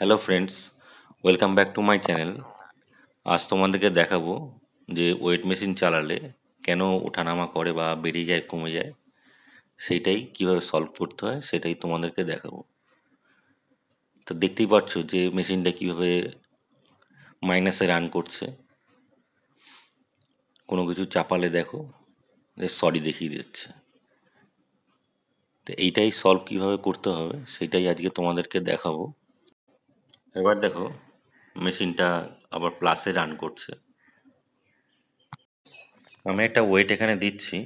hello friends welcome back to my channel আজ তোমাদেরকে দেখাবো যে ওয়েট মেশিন চালালে কেন ওঠানামা করে বা বেড়ে যায় কমে যায় সেইটাই কীভাবে সলভ করতে হয় সেটাই তোমাদেরকে দেখাবো তো দেখতেই পাচ্ছ যে মেশিনটা কীভাবে মাইনাসে রান করছে কোনো কিছু চাপালে দেখো যে সরি দেখিয়ে দিচ্ছে তো এইটাই সলভ কীভাবে করতে হবে সেটাই আজকে তোমাদেরকে দেখাবো এবার দেখো মেশিনটা আবার প্লাসে রান করছে আমি একটা ওয়েট এখানে দিচ্ছি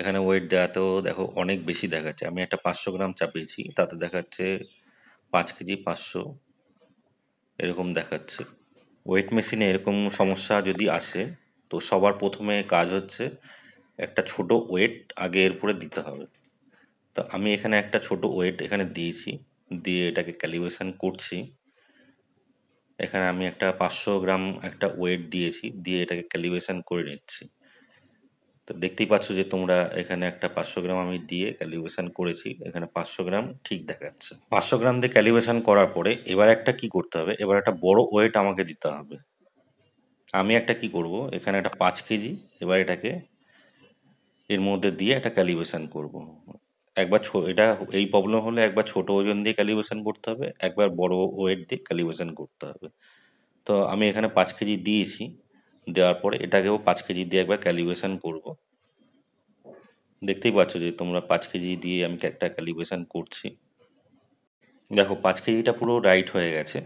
এখানে ওয়েট দেওয়াতেও দেখো অনেক বেশি দেখাচ্ছে আমি একটা পাঁচশো গ্রাম চাপিয়েছি তাতে দেখাচ্ছে পাঁচ কেজি পাঁচশো এরকম দেখাচ্ছে ওয়েট মেশিনে এরকম সমস্যা যদি আসে তো সবার প্রথমে কাজ হচ্ছে একটা ছোট ওয়েট আগে এরপরে দিতে হবে তো আমি এখানে একটা ছোট ওয়েট এখানে দিয়েছি দিয়ে এটাকে ক্যালিব্রেশন করছি এখানে আমি একটা পাঁচশো গ্রাম একটা ওয়েট দিয়েছি দিয়ে এটাকে ক্যালিব্রেশন করে নিচ্ছি তো দেখতেই পাচ্ছ যে তোমরা এখানে একটা পাঁচশো গ্রাম আমি দিয়ে ক্যালিব্রেশন করেছি এখানে পাঁচশো গ্রাম ঠিক দেখাচ্ছে পাঁচশো গ্রাম দিয়ে ক্যালিব্রেশন করার পরে এবার একটা কি করতে হবে এবার একটা বড় ওয়েট আমাকে দিতে হবে আমি একটা কি করব এখানে একটা পাঁচ কেজি এবার এটাকে এর মধ্যে দিয়ে একটা ক্যালিব্রেশন করব একবার ছো এটা এই প্রবলেম হলে একবার ছোট ওজন দিয়ে ক্যালিব্রেশন করতে হবে একবার বড় ওয়েট দিয়ে ক্যালিব্রেশন করতে হবে তো আমি এখানে পাঁচ কেজি দিয়েছি দেওয়ার পরে এটাকেও পাঁচ কেজি দিয়ে একবার ক্যালিব্রেশন করব দেখতেই পাচ্ছ যে তোমরা পাঁচ কেজি দিয়ে আমি একটা ক্যালিব্রেশন করছি দেখো পাঁচ কেজিটা পুরো রাইট হয়ে গেছে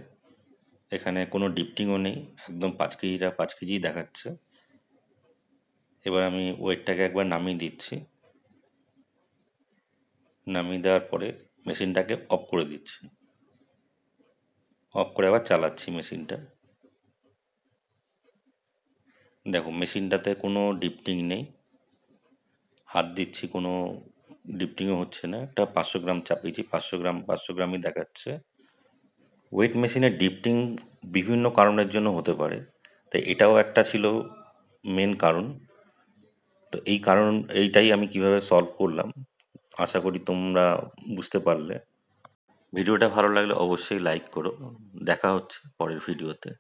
এখানে কোনো ডিপটিংও নেই একদম পাঁচ কেজিটা পাঁচ কেজি দেখাচ্ছে এবার আমি ওয়েটটাকে একবার নামিয়ে দিচ্ছি নামিয়ে দেওয়ার পরে মেশিনটাকে অফ করে দিচ্ছি অফ করে আবার চালাচ্ছি মেশিনটা দেখো মেশিনটাতে কোনো ডিপটিং নেই হাত দিচ্ছি কোনো ডিপটিংও হচ্ছে না একটা পাঁচশো গ্রাম চাপিয়েছি পাঁচশো গ্রাম পাঁচশো গ্রামই দেখাচ্ছে ওয়েট মেশিনে ডিপটিং বিভিন্ন কারণের জন্য হতে পারে তাই এটাও একটা ছিল মেন কারণ তো এই কারণ এইটাই আমি কিভাবে সলভ করলাম আশা করি তোমরা বুঝতে পারলে ভিডিওটা ভালো লাগলে অবশ্যই লাইক করো দেখা হচ্ছে পরের ভিডিওতে